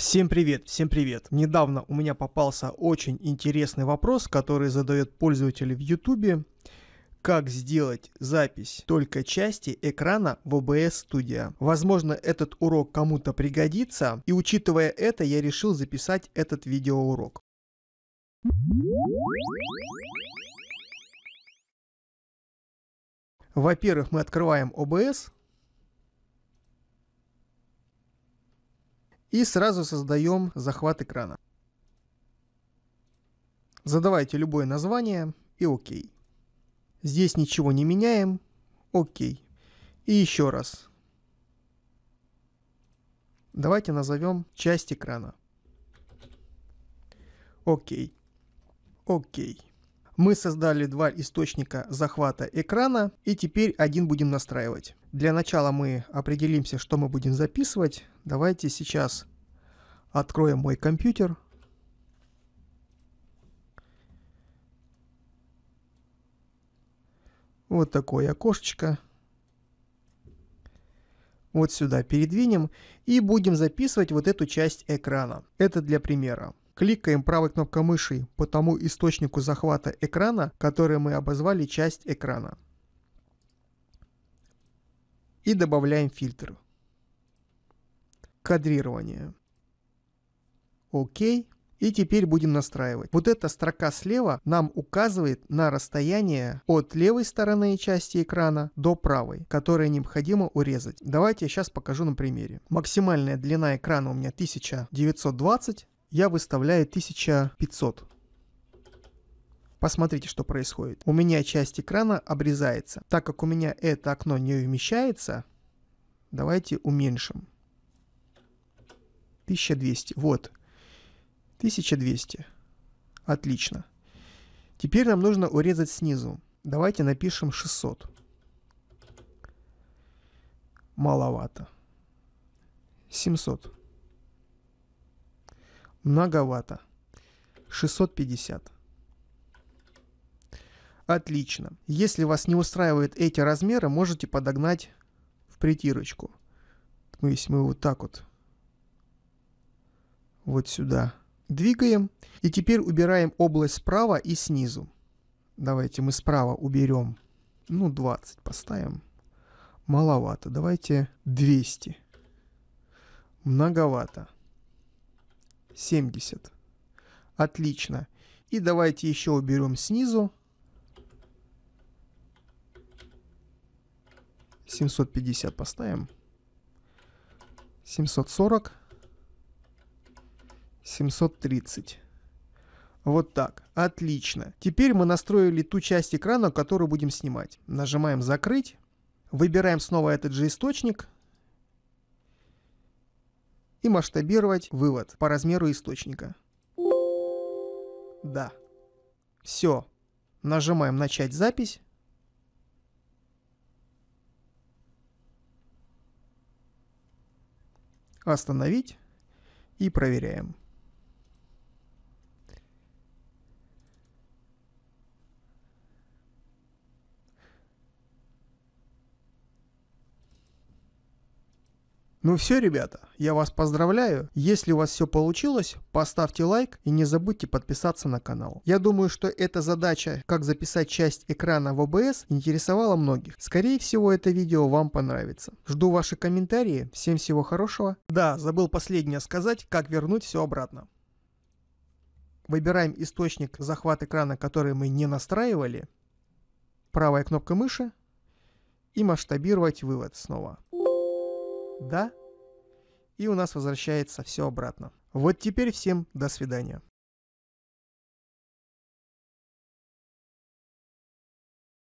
Всем привет, всем привет. Недавно у меня попался очень интересный вопрос, который задает пользователь в YouTube. Как сделать запись только части экрана в OBS Studio? Возможно, этот урок кому-то пригодится, и учитывая это, я решил записать этот видеоурок. Во-первых, мы открываем OBS, И сразу создаем захват экрана. Задавайте любое название и ОК. Здесь ничего не меняем. ОК. И еще раз. Давайте назовем часть экрана. Окей. Окей. Мы создали два источника захвата экрана и теперь один будем настраивать. Для начала мы определимся, что мы будем записывать. Давайте сейчас откроем мой компьютер. Вот такое окошечко. Вот сюда передвинем и будем записывать вот эту часть экрана. Это для примера. Кликаем правой кнопкой мыши по тому источнику захвата экрана, который мы обозвали часть экрана. И добавляем фильтр. Кадрирование. Окей. И теперь будем настраивать. Вот эта строка слева нам указывает на расстояние от левой стороны части экрана до правой, которое необходимо урезать. Давайте я сейчас покажу на примере. Максимальная длина экрана у меня 1920, я выставляю 1500. Посмотрите, что происходит. У меня часть экрана обрезается. Так как у меня это окно не умещается, давайте уменьшим. 1200. Вот. 1200. Отлично. Теперь нам нужно урезать снизу. Давайте напишем 600. Маловато. 700. Многовато. 650. Отлично. Если вас не устраивают эти размеры, можете подогнать в притирочку. То есть мы вот так вот. Вот сюда. Двигаем. И теперь убираем область справа и снизу. Давайте мы справа уберем. Ну, 20 поставим. Маловато. Давайте 200. Многовато. 70. Отлично. И давайте еще уберем снизу. 750 поставим. 740. 730. Вот так. Отлично. Теперь мы настроили ту часть экрана, которую будем снимать. Нажимаем «Закрыть». Выбираем снова этот же источник – и масштабировать вывод по размеру источника. Да. Все. Нажимаем «Начать запись». Остановить и проверяем. Ну все, ребята, я вас поздравляю. Если у вас все получилось, поставьте лайк и не забудьте подписаться на канал. Я думаю, что эта задача, как записать часть экрана в OBS, интересовала многих. Скорее всего, это видео вам понравится. Жду ваши комментарии. Всем всего хорошего. Да, забыл последнее сказать, как вернуть все обратно. Выбираем источник захват экрана, который мы не настраивали. Правая кнопка мыши. И масштабировать вывод снова. «да», и у нас возвращается все обратно. Вот теперь всем до свидания.